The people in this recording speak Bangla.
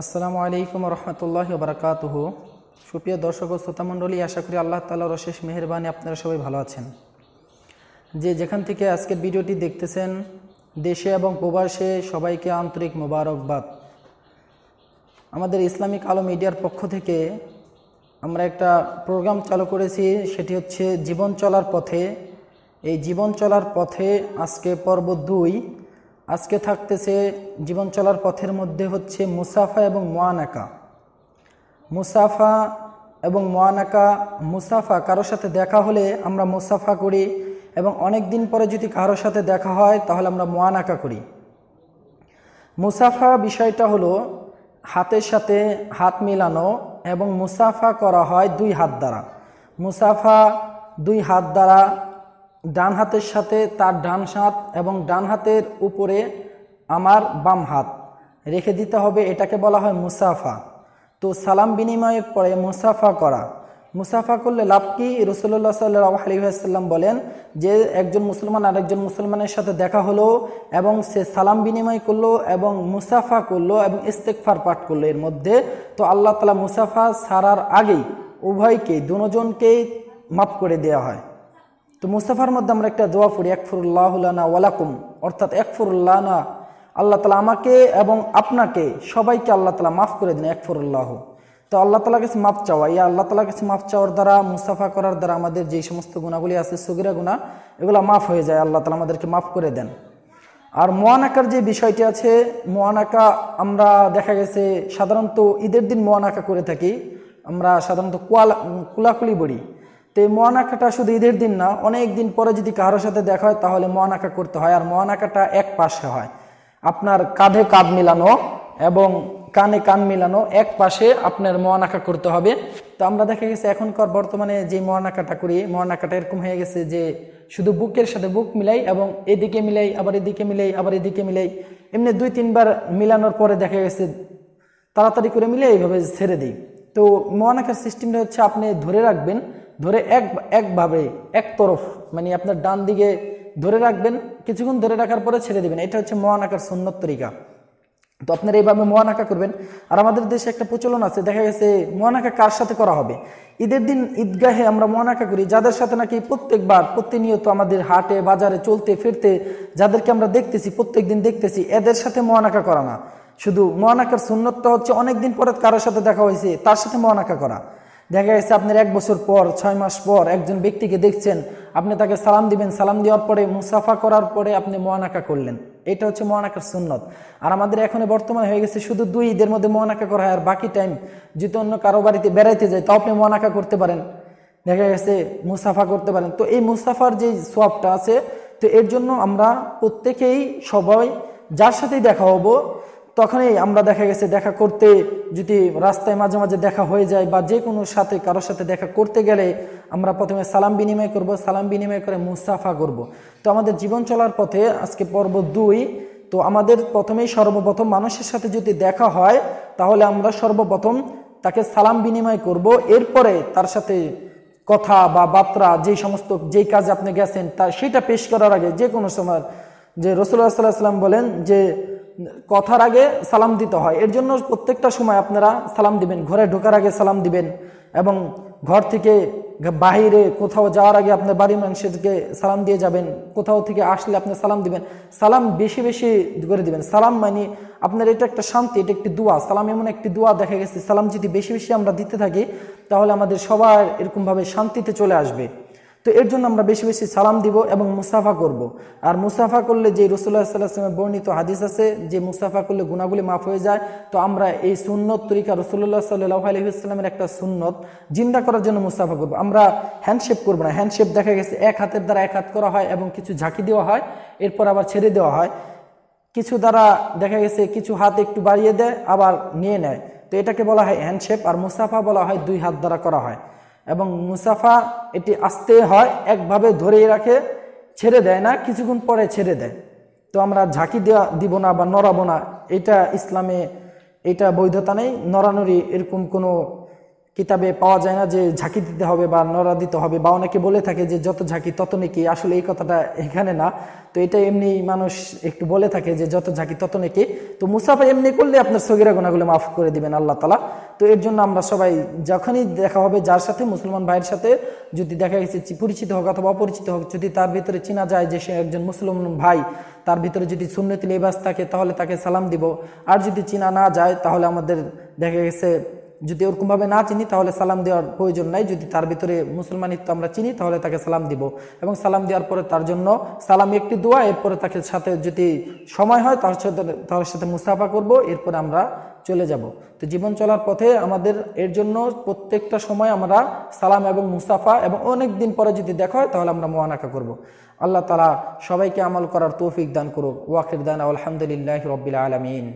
আসসালামু আলাইকুম রহমতুল্লাহ বারাকাতুহ সুপ্রিয় দর্শক ও শ্রোতামণ্ডলী আশা করি আল্লাহ তালার অশেষ মেহরবানি আপনারা সবাই ভালো আছেন যে যেখান থেকে আজকের ভিডিওটি দেখতেছেন দেশে এবং প্রবাসে সবাইকে আন্তরিক মোবারকবাদ আমাদের ইসলামিক আলো মিডিয়ার পক্ষ থেকে আমরা একটা প্রোগ্রাম চালু করেছি সেটি হচ্ছে জীবন চলার পথে এই জীবন চলার পথে আজকে পর্ব দুই আজকে থাকতেছে জীবন চলার পথের মধ্যে হচ্ছে মুসাফা এবং মোয়ানাকা মুসাফা এবং মোয়ানাকা মুসাফা কারোর সাথে দেখা হলে আমরা মুসাফা করি এবং অনেক দিন পরে যদি কারোর সাথে দেখা হয় তাহলে আমরা মোয়ানাকা করি মুসাফা বিষয়টা হলো হাতের সাথে হাত মিলানো এবং মুসাফা করা হয় দুই হাত দ্বারা মুসাফা দুই হাত দ্বারা ডান হাতের সাথে তার ডান হাত এবং ডান হাতের উপরে আমার বাম হাত রেখে দিতে হবে এটাকে বলা হয় মুসাফা তো সালাম বিনিময়ের পরে মুসাফা করা মুসাফা করলে লাভ কি রসুল্লাহ সাল্লাহ আলিহাসাল্লাম বলেন যে একজন মুসলমান আরেকজন মুসলমানের সাথে দেখা হলো এবং সে সালাম বিনিময় করলো এবং মুসাফা করলো এবং ইস্তেকফার পাঠ করলো এর মধ্যে তো আল্লাহ তালা মুসাফা সারার আগেই উভয়কে দুজনকেই মাফ করে দেওয়া হয় তো মুস্তাফার মধ্যে আমরা একটা দোয়া পড়ি একফুরুল্লাহলানা ওয়ালাকুম অর্থাৎ একফুরুল্লাহনা আল্লাহ তালা আমাকে এবং আপনাকে সবাইকে আল্লাহ তালা মাফ করে দিন একফুরুল্লাহ তো আল্লাহ তালা কাছে মাফ চাওয়া ইয়া আল্লাহ তালা কাছে মাফ চাওয়ার দ্বারা মুস্তাফা করার দ্বারা আমাদের যেই সমস্ত গুণাগুলি আছে সুগিরা গুণা এগুলো মাফ হয়ে যায় আল্লাহ তালা আমাদেরকে মাফ করে দেন আর মোয়ানাকার যে বিষয়টি আছে মোয়ানাকা আমরা দেখা গেছে সাধারণত ঈদের দিন মোয়ানাকা করে থাকি আমরা সাধারণত কোয়ালা কুলাকুলি বড়ি তো এই মহানাকাটা শুধু ঈদের দিন না অনেক দিন পরে যদি কারোর সাথে দেখা হয় তাহলে মহান আঁকা করতে হয় আর মহানাকাটা এক পাশে হয় আপনার কাঁধে কাঁধ মিলানো এবং কানে কান মিলানো এক পাশে আপনার মহানাকা করতে হবে তো আমরা দেখা গেছে এখনকার বর্তমানে যে মহানাকাটা করি মহানাকাটা এরকম হয়ে গেছে যে শুধু বুকের সাথে বুক মিলাই এবং এদিকে মিলাই আবার এদিকে মিলাই আবার এদিকে মিলাই এমনি দুই তিনবার মিলানোর পরে দেখা গেছে তাড়াতাড়ি করে মিলে এইভাবে ছেড়ে দিই তো মহান সিস্টেমটা হচ্ছে আপনি ধরে রাখবেন ধরে এক একভাবে একতরফ মানে আপনার ডান দিকে ধরে রাখবেন কিছুক্ষণ ধরে রাখার পরে ছেড়ে দেবেন এটা হচ্ছে মহান আঁকার সুন্নত তরিকা তো আপনারা এইভাবে মহান আঁকা করবেন আর আমাদের দেশে একটা প্রচলন আছে দেখা গেছে মহান আঁকা কার সাথে করা হবে ঈদের দিন ঈদগাহে আমরা মহান আঁকা করি যাদের সাথে নাকি প্রত্যেকবার প্রতিনিয়ত আমাদের হাটে বাজারে চলতে ফিরতে যাদেরকে আমরা দেখতেছি প্রত্যেক দিন দেখতেছি এদের সাথে মহান আঁকা করা না শুধু মহান আঁকার সুন্নতটা হচ্ছে অনেক দিন পরে কারোর সাথে দেখা হয়েছে তার সাথে মহান আঁকা করা দেখা গেছে আপনার এক বছর পর ছয় মাস পর একজন ব্যক্তিকে দেখছেন আপনি তাকে সালাম দিবেন সালাম দেওয়ার পরে মুসাফা করার পরে আপনি মহানাকা করলেন এটা হচ্ছে মহানাকার সুন্নত আর আমাদের এখন বর্তমানে হয়ে গেছে শুধু দুই ঈদের মধ্যে মহানাকা করা হয় আর বাকি টাইম যদি অন্য কারো বাড়িতে বেড়াইতে যায় তাও আপনি মহানাকা করতে পারেন দেখা গেছে মুসাফা করতে পারেন তো এই মুসাফার যে সোয়াবটা আছে তো এর জন্য আমরা প্রত্যেকেই সবাই যার সাথেই দেখা হবো তখনই আমরা দেখা গেছে দেখা করতে যদি রাস্তায় মাঝে মাঝে দেখা হয়ে যায় বা যে কোনো সাথে কারোর সাথে দেখা করতে গেলে আমরা প্রথমে সালাম বিনিময় করব সালাম বিনিময় করে মুসাফা করব। তো আমাদের জীবন চলার পথে আজকে পর্ব দুই তো আমাদের প্রথমেই সর্বপ্রথম মানুষের সাথে যদি দেখা হয় তাহলে আমরা সর্বপ্রথম তাকে সালাম বিনিময় করব এরপরে তার সাথে কথা বা বার্তা যেই সমস্ত যেই কাজ আপনি গেছেন তা সেটা পেশ করার আগে যে কোনো সময় যে রসুল্লাহ সাল্লাহ সাল্লাম বলেন যে কথার আগে সালাম দিতে হয় এর জন্য প্রত্যেকটা সময় আপনারা সালাম দিবেন ঘরে ঢোকার আগে সালাম দিবেন এবং ঘর থেকে বাহিরে কোথাও যাওয়ার আগে আপনার বাড়ির মানুষকে সালাম দিয়ে যাবেন কোথাও থেকে আসলে আপনি সালাম দিবেন সালাম বেশি বেশি করে দিবেন সালাম মানে আপনার এটা একটা শান্তি এটা একটি দোয়া সালাম এমন একটি দোয়া দেখা গেছে সালাম যদি বেশি বেশি আমরা দিতে থাকি তাহলে আমাদের সবার এরকমভাবে শান্তিতে চলে আসবে তো এর জন্য আমরা বেশি বেশি সালাম দিব এবং মুসাফা করব। আর মুসাফা করলে যে রসুল্লাহ সাল্লাহামের বর্ণিত হাদিস আছে যে মুসাফা করলে গুণাগুলি মাফ হয়ে যায় তো আমরা এই সুন্নত তরিকা রসুল্লাহ সাল্লাহ আলহিউসালামের একটা সুন্নত জিন্দা করার জন্য মুসাফা করব। আমরা হ্যান্ডশেপ করব না হ্যান্ডশেপ দেখা গেছে এক হাতের দ্বারা এক হাত করা হয় এবং কিছু ঝাঁকি দেওয়া হয় এরপর আবার ছেড়ে দেওয়া হয় কিছু দ্বারা দেখা গেছে কিছু হাত একটু বাড়িয়ে দেয় আবার নিয়ে নেয় তো এটাকে বলা হয় হ্যান্ডশেপ আর মুসাফা বলা হয় দুই হাত দ্বারা করা হয় এবং মুসাফা এটি আসতে হয় একভাবে ধরেই রাখে ছেড়ে দেয় না কিছুক্ষণ পরে ছেড়ে দেয় তো আমরা ঝাঁকি দেওয়া দিব না বা নড়াবো না এটা ইসলামে এটা বৈধতা নেই নড়ানড়ি এরকম কোনো কিতাবে পাওয়া যায় না যে ঝাঁকি দিতে হবে বা নড়া দিতে হবে বা অনেকে বলে থাকে যে যত ঝাঁকি তত নেকি আসলে এই কথাটা এখানে না তো এটা এমনি মানুষ একটু বলে থাকে যে যত ঝাঁকি তত নেকি তো মুসাফা এমনি করলে আপনার সগিরা গোনাগুলো মাফ করে দিবেন আল্লাহ তালা তো এর জন্য আমরা সবাই যখনই দেখা হবে যার সাথে মুসলমান ভাইয়ের সাথে যদি দেখা গেছে পরিচিত হোক অথবা অপরিচিত হোক যদি তার ভিতরে চেনা যায় যে সে একজন মুসলমান ভাই তার ভিতরে যদি সুন্নতি লেবাস থাকে তাহলে তাকে সালাম দিব আর যদি চিনা না যায় তাহলে আমাদের দেখা গেছে যদি ওরকমভাবে না চিনি তাহলে সালাম দেওয়ার প্রয়োজন নাই যদি তার ভিতরে মুসলমানিত্ব আমরা চিনি তাহলে তাকে সালাম দিব এবং সালাম দেওয়ার পরে তার জন্য সালাম একটি দোয়া এরপরে তাকে সাথে যদি সময় হয় তার সাথে তার সাথে মুসাফা করব এরপরে আমরা চলে যাব তো জীবন চলার পথে আমাদের এর জন্য প্রত্যেকটা সময় আমরা সালাম এবং মুসাফা এবং অনেক দিন পরে যদি দেখা হয় তাহলে আমরা মোয়ানাকা করব। আল্লাহ তালা সবাইকে আমল করার তৌফিক দান করুক ওয়াকির দান আলহামদুলিল্লাহ রবিল আলমিন